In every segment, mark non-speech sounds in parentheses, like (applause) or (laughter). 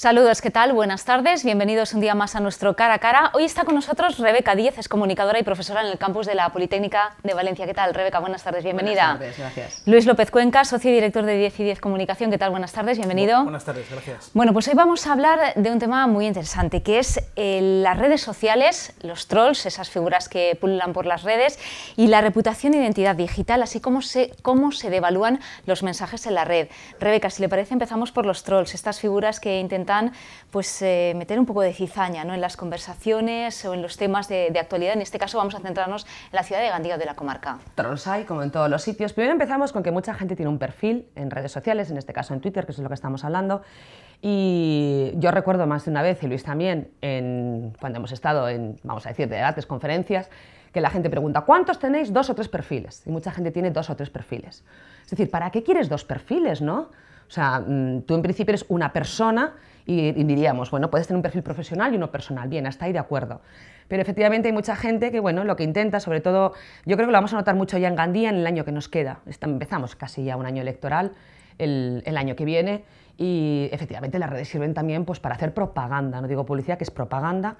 Saludos, ¿qué tal? Buenas tardes, bienvenidos un día más a nuestro Cara a Cara. Hoy está con nosotros Rebeca Díez, es comunicadora y profesora en el campus de la Politécnica de Valencia. ¿Qué tal, Rebeca? Buenas tardes, bienvenida. Buenas tardes, gracias. Luis López Cuenca, socio y director de 10 y 10 Comunicación. ¿Qué tal? Buenas tardes, bienvenido. buenas tardes, gracias. Bueno, pues hoy vamos a hablar de un tema muy interesante, que es eh, las redes sociales, los trolls, esas figuras que pululan por las redes, y la reputación e identidad digital, así como se, cómo se devalúan los mensajes en la red. Rebeca, si le parece, empezamos por los trolls, estas figuras que intentan pues, eh, meter un poco de cizaña ¿no? en las conversaciones o en los temas de, actualidad. En este caso vamos a centrarnos en la ciudad de Gandía de la comarca. Los hay, como en todos los sitios. Primero empezamos con que mucha gente tiene un perfil en redes sociales, en este caso en Twitter, que es lo que estamos hablando. Y yo recuerdo más de una vez, y Luis también, en, cuando hemos estado en, vamos a decir, de debates, conferencias, que la gente pregunta, ¿cuántos tenéis dos o tres perfiles? Y mucha gente tiene dos o tres perfiles. Es decir, ¿para qué quieres dos perfiles, no? O sea, mm, tú en principio eres una persona y, diríamos, bueno, puedes tener un perfil profesional y uno personal, bien, hasta ahí de acuerdo. Pero efectivamente hay mucha gente que, bueno, lo que intenta, sobre todo, yo creo que lo vamos a notar mucho ya en Gandía en el año que nos queda. Empezamos casi ya un año electoral el, año que viene y efectivamente las redes sirven también pues, para hacer propaganda, no digo publicidad, que es propaganda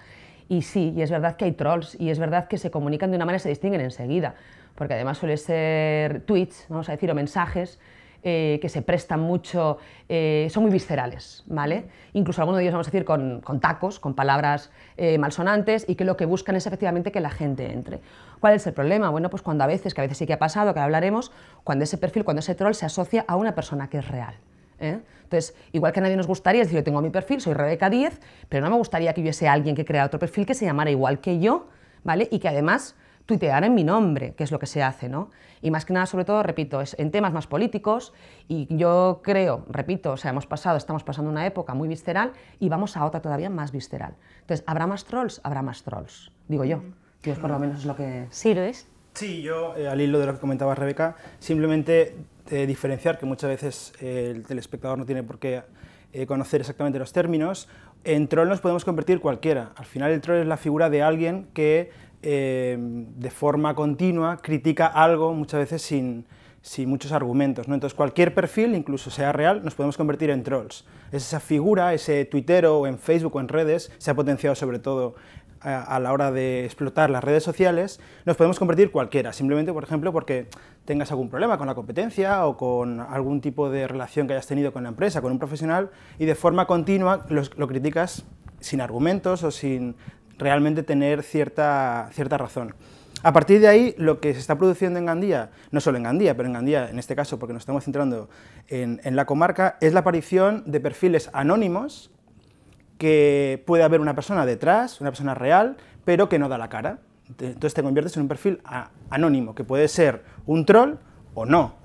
y sí, y es verdad que hay trolls, y es verdad que se comunican de una manera y se distinguen enseguida, porque además suele ser tweets, vamos a decir, o mensajes eh, que se prestan mucho, eh, son muy viscerales, ¿vale? Incluso algunos de ellos, vamos a decir, con, con tacos, con palabras eh, malsonantes y que lo que buscan es efectivamente que la gente entre. ¿Cuál es el problema? Bueno, pues cuando a veces, que a veces sí que ha pasado, que hablaremos, cuando ese perfil, cuando ese troll se asocia a una persona que es real. ¿eh? Entonces, igual que a nadie nos gustaría, es decir, yo tengo mi perfil, soy Rebeca 10, pero no me gustaría que hubiese alguien que creara otro perfil que se llamara igual que yo, ¿vale? Y que además tuiteara en mi nombre, que es lo que se hace, ¿no? Y más que nada, sobre todo, repito, es en temas más políticos y yo creo, repito, o sea, hemos pasado, estamos pasando una época muy visceral y vamos a otra todavía más visceral. Entonces, ¿habrá más trolls? Habrá más trolls, digo yo. es por lo menos es lo que... Sí, es? Sí, yo, eh, al hilo de lo que comentaba Rebeca, simplemente eh, diferenciar, que muchas veces eh, el telespectador no tiene por qué eh, conocer exactamente los términos, en troll nos podemos convertir cualquiera. Al final el troll es la figura de alguien que de forma continua critica algo muchas veces sin, sin muchos argumentos. Entonces cualquier perfil, incluso sea real, nos podemos convertir en trolls. Es esa figura, ese Twitter o en Facebook o en redes, se ha potenciado sobre todo a, la hora de explotar las redes sociales, nos podemos convertir cualquiera, simplemente, por ejemplo, porque tengas algún problema con la competencia o con algún tipo de relación que hayas tenido con la empresa, con un profesional, y de forma continua lo, criticas sin argumentos o sin realmente tener cierta, razón. A partir de ahí, lo que se está produciendo en Gandía, no solo en Gandía, pero en Gandía en este caso, porque nos estamos centrando en, en la comarca, es la aparición de perfiles anónimos que puede haber una persona detrás, una persona real, pero que no da la cara. Entonces te conviertes en un perfil anónimo, que puede ser un troll o no.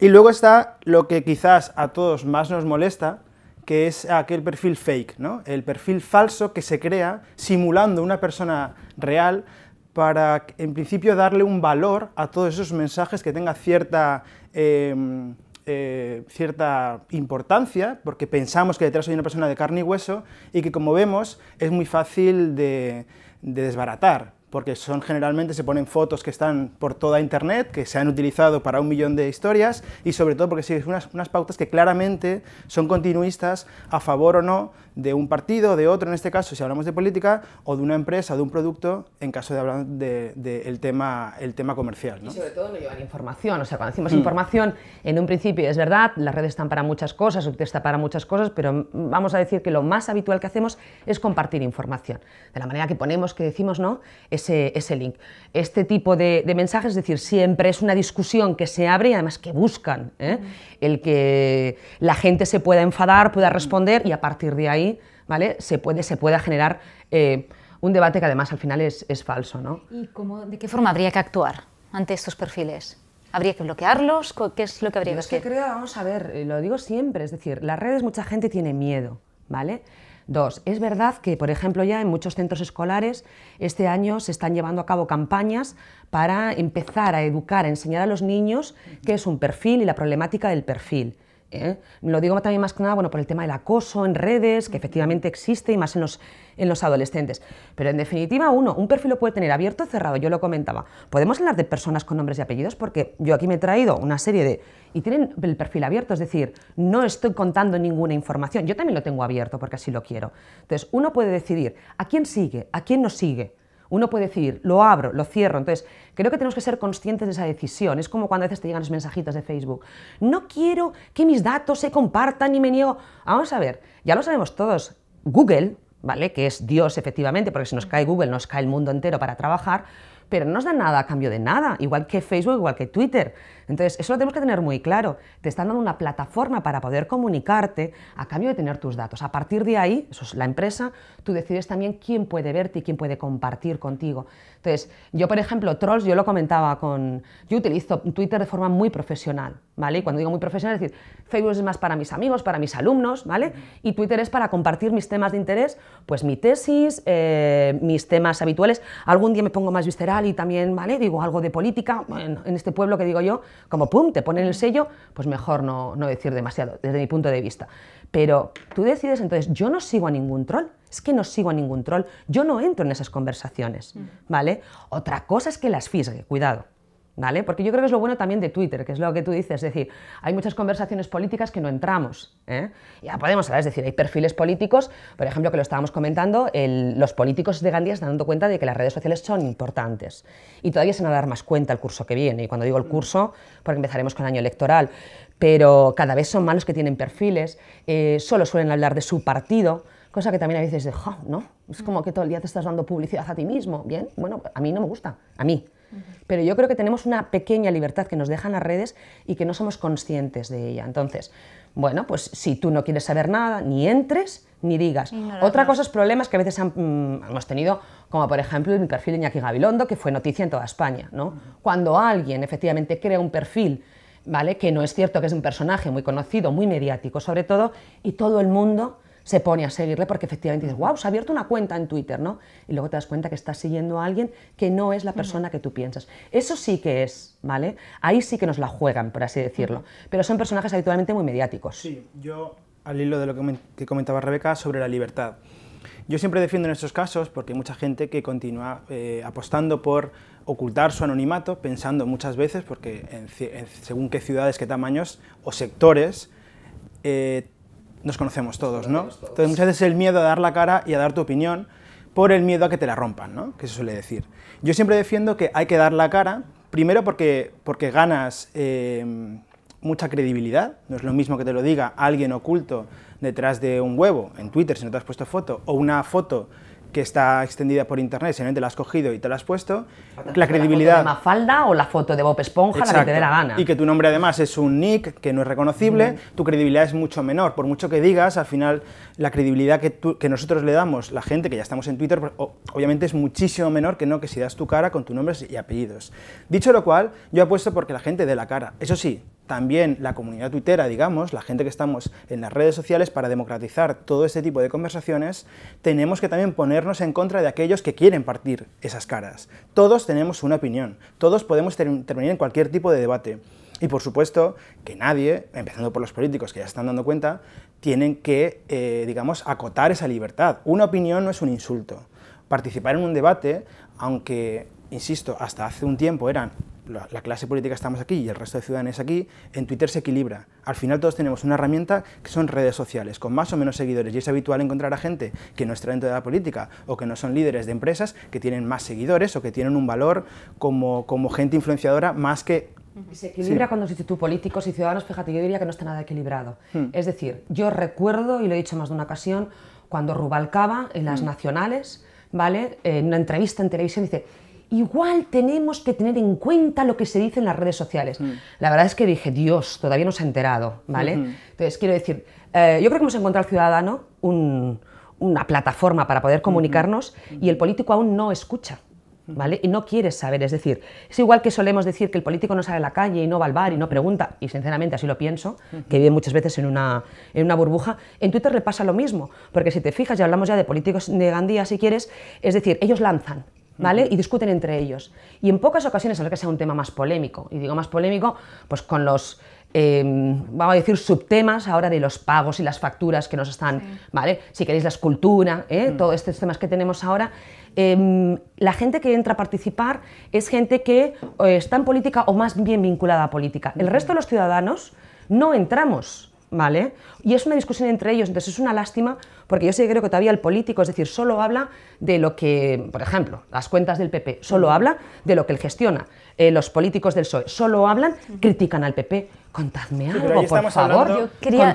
Y luego está lo que quizás a todos más nos molesta, que es aquel perfil fake, ¿no? el perfil falso que se crea simulando una persona real para, en principio, darle un valor a todos esos mensajes que tenga cierta... Em, eh, cierta importancia, porque pensamos que detrás hay una persona de carne y hueso y que, como vemos, es muy fácil de desbaratar porque son generalmente se ponen fotos que están por toda internet, que se han utilizado para un millón de historias y sobre todo porque siguen unas, unas pautas que claramente son continuistas a favor o no de un partido, de otro en este caso si hablamos de política, o de una empresa, de un producto en caso de hablar del tema, el tema comercial. Y sobre todo no llevan información, o sea, cuando decimos mm. información, en un principio es verdad, las redes están para muchas cosas, usted está para muchas cosas, pero vamos a decir que lo más habitual que hacemos es compartir información, de la manera que ponemos, que decimos, ¿no? ese, ese link. Este tipo de, de, mensajes, es decir, siempre es una discusión que se abre y además que buscan ¿eh? el que la gente se pueda enfadar, pueda responder y a partir de ahí ¿vale? se, puede, se pueda generar eh, un debate que además al final es, es falso. ¿no? ¿Y cómo, de qué forma habría que actuar ante estos perfiles? ¿Habría que bloquearlos? ¿Qué es lo que habría que hacer? creo, vamos a ver, eh, lo digo siempre, es decir, las redes mucha gente tiene miedo, ¿vale? Dos, es verdad que, por ejemplo, ya en muchos centros escolares este año se están llevando a cabo campañas para empezar a educar, a enseñar a los niños qué es un perfil y la problemática del perfil. ¿eh? Lo digo también más que nada por el tema del acoso en redes, que efectivamente existe y más en los, en los adolescentes. Pero en definitiva, uno, un perfil lo puede tener abierto o cerrado, yo lo comentaba. Podemos hablar de personas con nombres y apellidos porque yo aquí me he traído una serie de... Y tienen el perfil abierto, es decir, no estoy contando ninguna información. Yo también lo tengo abierto porque así lo quiero. Entonces, uno puede decidir a quién sigue, a quién no sigue. Uno puede decir, lo abro, lo cierro. Entonces, creo que tenemos que ser conscientes de esa decisión. Es como cuando a veces te llegan los mensajitos de Facebook. No quiero que mis datos se compartan y me niego. Vamos a ver, ya lo sabemos todos. Google, ¿vale? Que es Dios efectivamente, porque si nos cae Google, nos cae el mundo entero para trabajar, pero no nos da nada a cambio de nada, igual que Facebook, igual que Twitter. Entonces, eso lo tenemos que tener muy claro. Te están dando una plataforma para poder comunicarte a cambio de tener tus datos. A partir de ahí, eso es la empresa, tú decides también quién puede verte y quién puede compartir contigo. Entonces, yo, por ejemplo, Trolls, yo lo comentaba con... Yo utilizo Twitter de forma muy profesional, ¿vale? Y cuando digo muy profesional, es decir, Facebook es más para mis amigos, para mis alumnos, ¿vale? Y Twitter es para compartir mis temas de interés, pues mi tesis, eh, mis temas habituales. Algún día me pongo más visceral y también, ¿vale? Digo algo de política, en este pueblo que digo yo, como pum, te ponen el sello, pues mejor no, no decir demasiado, desde mi punto de vista. Pero tú decides entonces, yo no sigo a ningún troll, es que no sigo a ningún troll, yo no entro en esas conversaciones, mm. ¿vale? Otra cosa es que las fisgue, cuidado. Porque yo creo que es lo bueno también de Twitter, que es lo que tú dices, es decir, hay muchas conversaciones políticas que no entramos, ¿eh? Ya podemos hablar, es decir, hay perfiles políticos, por ejemplo, que lo estábamos comentando, los políticos de Gandía están dando cuenta de que las redes sociales son importantes y todavía se van a dar más cuenta el curso que viene, y cuando digo el mm. curso, porque empezaremos con el año electoral, pero cada vez son más los que tienen perfiles, eh, solo suelen hablar de su partido, cosa que también a veces de, ¿no? Es mm. como que todo el día te estás dando publicidad a ti mismo, ¿bien? Bueno, a mí no me gusta, a mí. Pero yo creo que tenemos una pequeña libertad que nos dejan las redes y que no somos conscientes de ella. Entonces, bueno, pues si tú no quieres saber nada, ni entres ni digas. Otra cosa es problemas que a veces mm, hemos tenido, como por ejemplo el perfil de Iñaki Gabilondo, que fue noticia en toda España. Cuando alguien efectivamente crea un perfil ¿vale? que no es cierto que es un personaje muy conocido, muy mediático sobre todo, y todo el mundo se pone a seguirle porque efectivamente dices, wow, se ha abierto una cuenta en Twitter, ¿no? Y luego te das cuenta que estás siguiendo a alguien que no es la persona que tú piensas. Eso sí que es, ¿vale? Ahí sí que nos la juegan, por así decirlo. Pero son personajes habitualmente muy mediáticos. Sí, yo, al hilo de lo que comentaba Rebeca sobre la libertad. Yo siempre defiendo en estos casos, porque hay mucha gente que continúa eh, apostando por ocultar su anonimato, pensando muchas veces, porque según qué ciudades, qué tamaños o sectores, eh, nos conocemos todos, ¿no? Entonces muchas veces el miedo a dar la cara y a dar tu opinión por el miedo a que te la rompan, ¿no? Que se suele decir. Yo siempre defiendo que hay que dar la cara, primero porque, porque ganas em, mucha credibilidad, no es lo mismo que te lo diga alguien oculto detrás de un huevo en Twitter si no te has puesto foto, o una foto que está extendida por internet, simplemente la has cogido y te la has puesto, la credibilidad... La foto de Mafalda o la foto de Bob Esponja, la que te dé la gana. Y que tu nombre además es un nick que no es reconocible, tu credibilidad es mucho menor. Por mucho que digas, al final la credibilidad que, nosotros le damos, la gente que ya estamos en Twitter, obviamente es muchísimo menor que no que si das tu cara con tus nombres y apellidos. Dicho lo cual, yo apuesto porque la gente dé la cara. Eso sí, también la comunidad tuitera, digamos, la gente que estamos en las redes sociales para democratizar todo este tipo de conversaciones, tenemos que también ponernos en contra de aquellos que quieren partir esas caras. Todos tenemos una opinión, todos podemos intervenir en cualquier tipo de debate. Y por supuesto que nadie, empezando por los políticos que ya están dando cuenta, tienen que, eh, digamos, acotar esa libertad. Una opinión no es un insulto. Participar en un debate, aunque, insisto, hasta hace un tiempo eran la, clase política estamos aquí y el resto de ciudadanos aquí, en Twitter se equilibra. Al final todos tenemos una herramienta que son redes sociales, con más o menos seguidores, y es habitual encontrar a gente que no está dentro de la política o que no son líderes de empresas que tienen más seguidores o que tienen un valor como, como gente influenciadora más que se equilibra cuando se tú políticos y ciudadanos, fíjate, yo diría que no está nada equilibrado. Hmm. Es decir, yo recuerdo, y lo he dicho más de una ocasión, cuando Rubalcaba en las hmm. nacionales, ¿vale? En una entrevista en televisión dice, igual tenemos que tener en cuenta lo que se dice en las redes sociales. Mm. La verdad es que dije, Dios, todavía no se ha enterado, ¿vale? Entonces, quiero decir, eh, yo creo que hemos encontrado al ciudadano una plataforma para poder comunicarnos y el político aún no escucha. ¿Vale? Y no quiere saber, es decir, es igual que solemos decir que el político no sale a la calle y no va al bar y no pregunta, y sinceramente así lo pienso, que vive muchas veces en una, en una burbuja, en Twitter repasa lo mismo, porque si te fijas, ya hablamos ya de políticos de Gandía, si quieres, es decir, ellos lanzan, ¿vale? Y discuten entre ellos. Y en pocas ocasiones, a lo que sea un tema más polémico, y digo más polémico, pues con los, em, vamos a decir, subtemas ahora de los pagos y las facturas que nos están, ¿vale? Si queréis la escultura, ¿eh? mm. todos estos temas que tenemos ahora. Em, la gente que entra a participar es gente que eh, está en política o más bien vinculada a política. El resto de los ciudadanos no entramos. ¿Vale? Y es una discusión entre ellos, entonces es una lástima porque yo sí creo que todavía el político, es decir, solo habla de lo que, por ejemplo, las cuentas del PP, solo habla de lo que él gestiona. Eh, los políticos del PSOE solo hablan, critican al PP. Contadme algo, por favor. quería,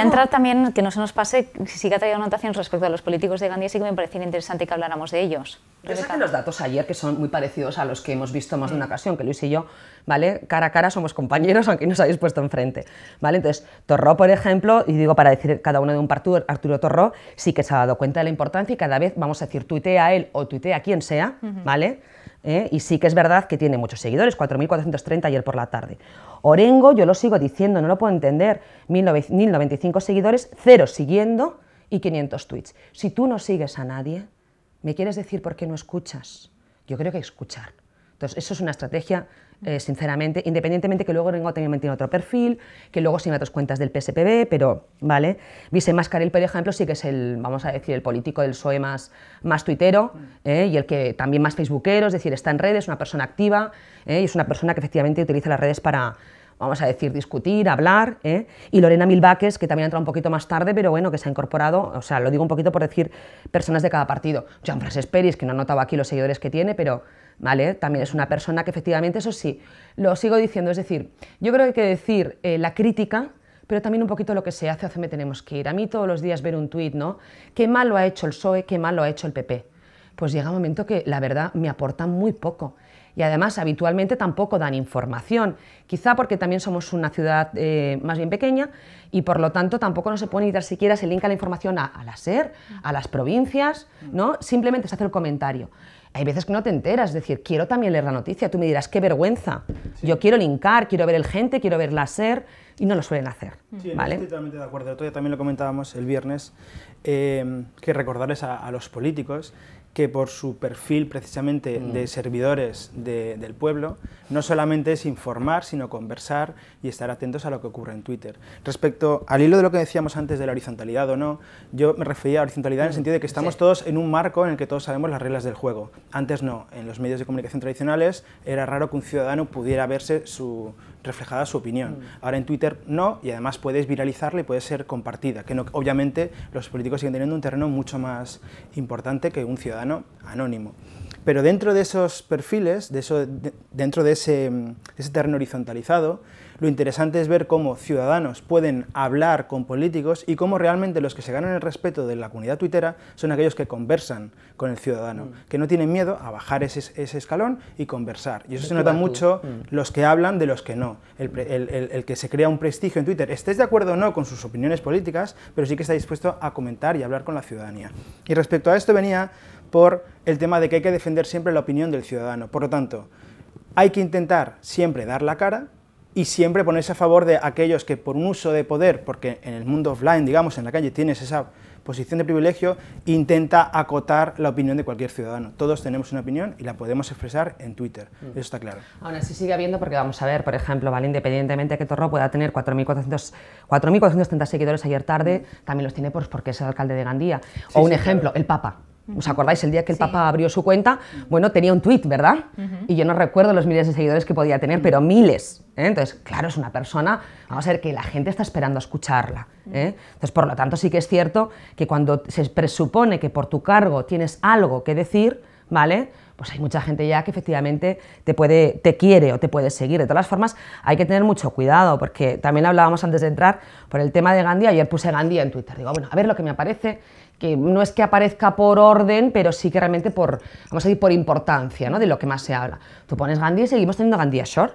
entrar también, que no se nos pase, si que ha traído anotaciones respecto a los políticos de Gandía, sí que me parecía interesante que habláramos de ellos. Yo los datos ayer que son muy parecidos a los que hemos visto más de una mm. ocasión, que Luis y yo, ¿vale? Cara a cara somos compañeros, (laughs) aunque nos habéis puesto enfrente, ¿vale? Entonces, Torró, por ejemplo, y digo para decir cada uno de un partido, Arturo Torró sí que se ha dado cuenta de la importancia y cada vez, vamos a decir, tuitea a él o tuitea a quien sea, ¿vale? Eh, y sí que es verdad que tiene muchos seguidores, 4.430 ayer por la tarde. Orengo, yo lo sigo diciendo, no lo puedo entender, 1.095 seguidores, cero siguiendo y 500 tweets. Si tú no sigues a nadie, ¿me quieres decir por qué no escuchas? Yo creo que escuchar entonces, eso es una estrategia, eh, sinceramente, independientemente que luego venga también tiene otro perfil, que luego siga otras cuentas del PSPB, pero, ¿vale? vice Mascarell, por ejemplo, sí que es el, vamos a decir, el político del PSOE más, más tuitero eh, y el que también más facebookero, es decir, está en redes, es una persona activa eh, y es una persona que efectivamente utiliza las redes para, vamos a decir, discutir, hablar, ¿eh? y Lorena Milvaques, que también entra un poquito más tarde, pero bueno, que se ha incorporado, o sea, lo digo un poquito por decir personas de cada partido. Jean françois Peris, que no anotaba aquí los seguidores que tiene, pero ¿vale? También es una persona que efectivamente, eso sí, lo sigo diciendo, es decir, yo creo que hay que decir eh, la crítica pero también un poquito lo que se hace, hace me tenemos que ir. A mí todos los días ver un tuit, ¿no? Qué mal lo ha hecho el PSOE, qué mal lo ha hecho el PP. Pues llega un momento que la verdad me aporta muy poco y además habitualmente tampoco dan información, quizá porque también somos una ciudad eh, más bien pequeña y por lo tanto tampoco no se puede ni dar siquiera se linka la información a, la SER, a las provincias, ¿no? simplemente se hace el comentario. Hay veces que no te enteras, es decir, quiero también leer la noticia, tú me dirás, qué vergüenza, yo quiero linkar, quiero ver el gente, quiero ver la SER, y no lo suelen hacer. estoy totalmente de acuerdo, también lo comentábamos el viernes, eh, que recordarles a los políticos que por su perfil precisamente de mm. servidores del pueblo, no solamente es informar, sino conversar y estar atentos a lo que ocurre en Twitter. Respecto al hilo de lo que decíamos antes de la horizontalidad o no, yo me refería a horizontalidad en el mm, sentido de que estamos todos en un marco en el que todos sabemos las reglas del juego. Antes no, en los medios de comunicación tradicionales era raro que un ciudadano pudiera verse su, reflejada su opinión. Mm. Ahora en Twitter no, y además puedes viralizarla y puede ser compartida, que obviamente los políticos siguen teniendo un terreno mucho más importante que un ciudadano anónimo. Pero dentro de esos perfiles, de eso, dentro de ese, mm, de ese terreno horizontalizado, lo interesante es ver cómo ciudadanos pueden hablar con políticos y cómo realmente los que se ganan el respeto de la comunidad tuitera son aquellos que conversan con el ciudadano, mm. que no tienen miedo a bajar ese, escalón y conversar. Y eso se nota mucho mm. los que hablan de los que no. El, el, que se crea un prestigio en Twitter, estés de acuerdo o no con sus opiniones políticas, pero sí que está dispuesto a comentar y hablar con la ciudadanía. Y respecto a esto venía por el tema de que hay que defender siempre la opinión del ciudadano. Por lo tanto, hay que intentar siempre dar la cara, y siempre ponerse a favor de aquellos que por un uso de poder, porque en el mundo offline, digamos, en la calle tienes esa posición de privilegio, intenta acotar la opinión de cualquier ciudadano. Todos tenemos una opinión y la podemos expresar en Twitter, mm. eso está claro. Aún así sigue habiendo, porque vamos a ver, por ejemplo, ¿vale? independientemente de que Torro pueda tener 4.430 seguidores ayer tarde, mm. también los tiene pues, porque es el alcalde de Gandía. o un ejemplo, el Papa. ¿Os acordáis el día que el papá Papa abrió su cuenta? Bueno, tenía un tweet, ¿verdad? Y yo no recuerdo los miles de seguidores que podía tener, pero miles. ¿eh? Entonces, claro, es una persona, vamos a ver, que la gente está esperando a escucharla. ¿eh? Entonces, por lo tanto, sí que es cierto que cuando se presupone que por tu cargo tienes algo que decir, ¿vale? Pues hay mucha gente ya que efectivamente te, quiere o te puede seguir. De todas formas, hay que tener mucho cuidado, porque también hablábamos antes de entrar por el tema de Gandía. Ayer puse Gandhi en Twitter. Digo, bueno, a ver lo que me aparece, que no es que aparezca por orden, pero sí que realmente por, vamos a por importancia, ¿no? De lo que más se habla. Tú pones Gandhi y seguimos teniendo Gandía Short.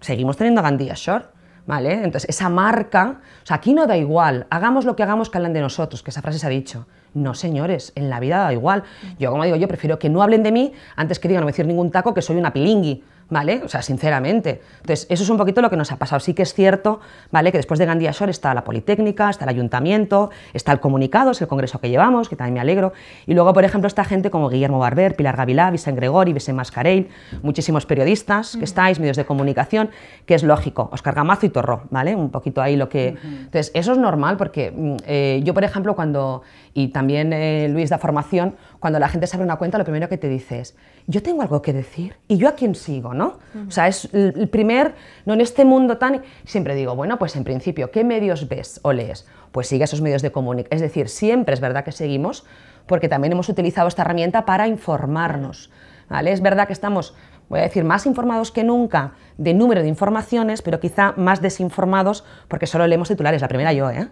Seguimos teniendo Gandía Short. ¿Vale? Entonces, esa marca, o sea, aquí no da igual, hagamos lo que hagamos que hablan de nosotros, que esa frase se ha dicho. No, señores, en la vida da igual. Yo, como digo, yo prefiero que no hablen de mí antes que digan, no me decir ningún taco, que soy una pilingui. ¿Vale? O sea, sinceramente. Entonces, eso es un poquito lo que nos ha pasado. Sí que es cierto, ¿vale? Que después de Gandía Shore está la Politécnica, está el Ayuntamiento, está el Comunicado, es el congreso que llevamos, que también me alegro. Y luego, por ejemplo, está gente como Guillermo Barber, Pilar Gavilá, Vicente Gregori, Vicente Mascarell, muchísimos periodistas que estáis, medios de comunicación, que es lógico. Oscar Gamazo y Torro, ¿vale? Un poquito ahí lo que... Entonces, eso es normal porque mm, eh, yo, por ejemplo, cuando... Y también eh, Luis da formación, cuando la gente se abre una cuenta, lo primero que te dice es, yo tengo algo que decir y yo a quién sigo, ¿no? O sea, es el primer, no en este mundo tan... Siempre digo, bueno, pues en principio, ¿qué medios ves o lees? Pues sigue esos medios de comunicación. Es decir, siempre es verdad que seguimos, porque también hemos utilizado esta herramienta para informarnos. ¿vale? Es verdad que estamos, voy a decir, más informados que nunca de número de informaciones, pero quizá más desinformados porque solo leemos titulares, la primera yo, ¿eh?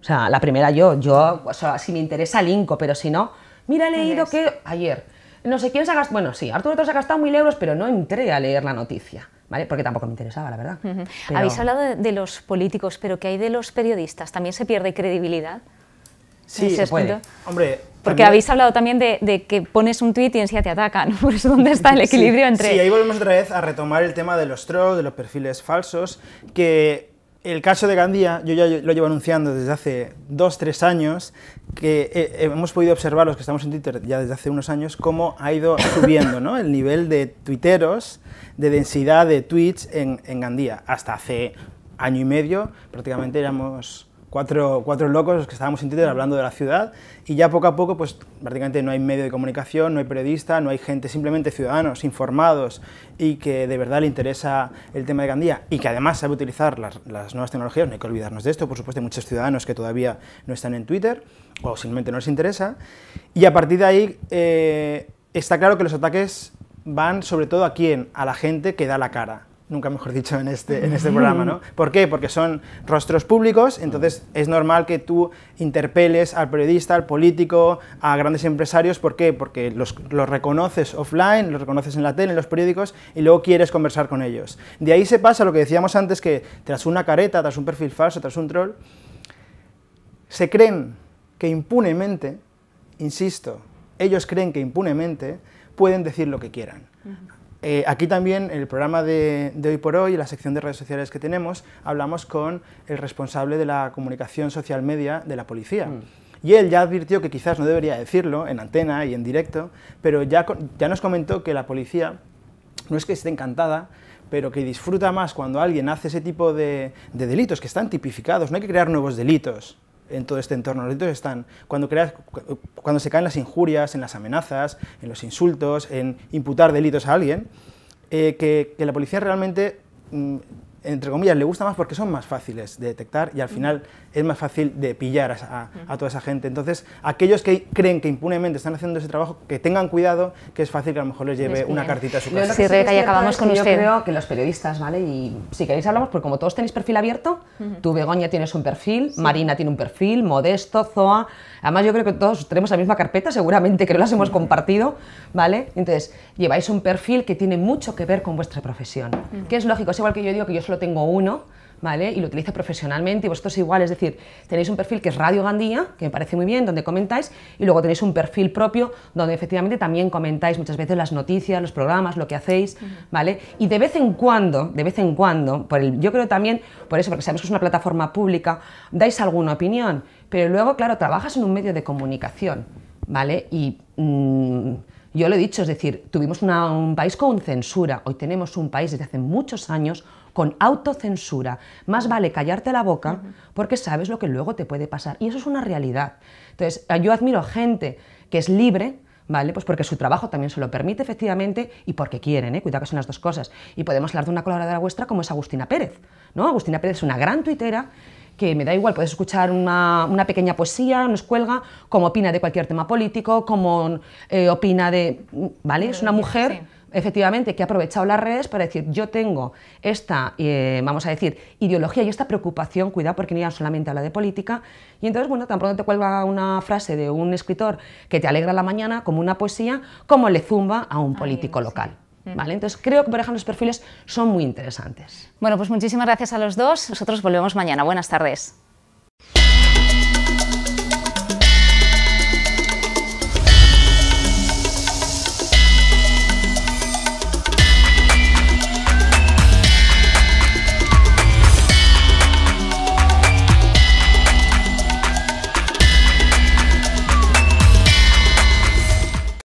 O sea, la primera yo, yo, o sea, si me interesa, linko, pero si no, mira, he leído que ayer, no sé quién se ha gastado, bueno, sí, Arturo se ha gastado mil euros, pero no entré a leer la noticia. ¿Vale? Porque tampoco me interesaba, la verdad. Habéis hablado de, los políticos, pero ¿qué hay de los periodistas? ¿También se pierde credibilidad? Sí, Hombre, porque habéis hablado también de, que pones un tweet y enseguida te atacan. (laughs) Por eso, ¿dónde está el equilibrio entre.? Sí, ahí volvemos otra vez a retomar el tema de los trolls, de los perfiles falsos, que el caso de Gandía, yo ya lo llevo anunciando desde hace dos, tres años, que eh, eh, hemos podido observar los que estamos en Twitter ya desde hace unos años, cómo ha ido (coughs) subiendo el nivel de tuiteros, de densidad de tweets en, en Gandía. Hasta hace año y medio prácticamente éramos cuatro, cuatro locos que estábamos en Twitter hablando de la ciudad y ya poco a poco, pues prácticamente no hay medio de comunicación, no hay periodista, no hay gente, simplemente ciudadanos informados y que de verdad le interesa el tema de Gandía y que además sabe utilizar las, nuevas tecnologías, no hay que olvidarnos de esto, por supuesto hay muchos ciudadanos que todavía no están en Twitter o simplemente no les interesa y a partir de ahí eh, está claro que los ataques van sobre todo a quién, a la gente que da la cara nunca mejor dicho, en este, en este programa, ¿no? ¿Por qué? Porque son rostros públicos, entonces es normal que tú interpeles al periodista, al político, a grandes empresarios, ¿por qué? Porque los, los reconoces offline, los reconoces en la tele, en los periódicos, y luego quieres conversar con ellos. De ahí se pasa lo que decíamos antes, que tras una careta, tras un perfil falso, tras un troll, se creen que impunemente, insisto, ellos creen que impunemente pueden decir lo que quieran. Eh, aquí también, en el programa de, hoy por hoy, en la sección de redes sociales que tenemos, hablamos con el responsable de la comunicación social media de la policía. Mm. Y él ya advirtió que quizás no debería decirlo en antena y en directo, pero ya, ya nos comentó que la policía no es que esté encantada, pero que disfruta más cuando alguien hace ese tipo de delitos que están tipificados. No hay que crear nuevos delitos en todo este entorno. Los delitos están cuando, creas, cuando se caen las injurias, en las amenazas, en los insultos, en imputar delitos a alguien, eh, que, que, la policía realmente, mm, entre comillas, le gusta más porque son más fáciles de detectar y al final es más fácil de pillar a, toda esa gente. Entonces, aquellos que creen que impunemente están haciendo ese trabajo, que tengan cuidado, que es fácil que a lo mejor les lleve una cartita a su casa. Sí, y acabamos con usted. Yo creo que los periodistas, ¿vale? Y si queréis hablamos, porque como todos tenéis perfil abierto, tu tú, Begoña, tienes un perfil, Marina tiene un perfil, Modesto, Zoa... Además, yo creo que todos tenemos la misma carpeta, seguramente que no las hemos compartido, ¿vale? Entonces, lleváis un perfil que tiene mucho que ver con vuestra profesión, que es lógico, es igual que yo digo que yo solo tengo uno, ¿vale? Y lo utiliza profesionalmente y vosotros igual, es decir, tenéis un perfil que es Radio Gandía, que me parece muy bien, donde comentáis, y luego tenéis un perfil propio donde efectivamente también comentáis muchas veces las noticias, los programas, lo que hacéis, ¿vale? Y de vez en cuando, de vez en cuando, por yo creo también, por eso, porque sabemos que es una plataforma pública, dais alguna opinión, pero luego, claro, trabajas en un medio de comunicación, ¿vale? Y mm, yo lo he dicho, es decir, tuvimos un país con censura, hoy tenemos un país desde hace muchos años con autocensura. Más vale callarte la boca porque sabes lo que luego te puede pasar. Y eso es una realidad. Entonces, yo admiro a gente que es libre, ¿vale? Pues porque su trabajo también se lo permite, efectivamente, y porque quieren, ¿eh? Cuidado que son las dos cosas. Y podemos hablar de una colaboradora vuestra como es Agustina Pérez, ¿no? Agustina Pérez es una gran tuitera que me da igual, puedes escuchar una, pequeña poesía, nos cuelga, como opina de cualquier tema político, como eh, opina de... ¿Vale? es una mujer... efectivamente, que ha aprovechado las redes para decir, yo tengo esta, eh, vamos a decir, ideología y esta preocupación, cuidado porque no ya solamente la de política, y entonces, bueno, tan pronto te cuelga una frase de un escritor que te alegra la mañana, como una poesía, como le zumba a un político local. Mm. ¿Vale? Entonces creo que, por ejemplo, los perfiles son muy interesantes. Bueno, pues muchísimas gracias a los dos. Nosotros volvemos mañana. Buenas tardes.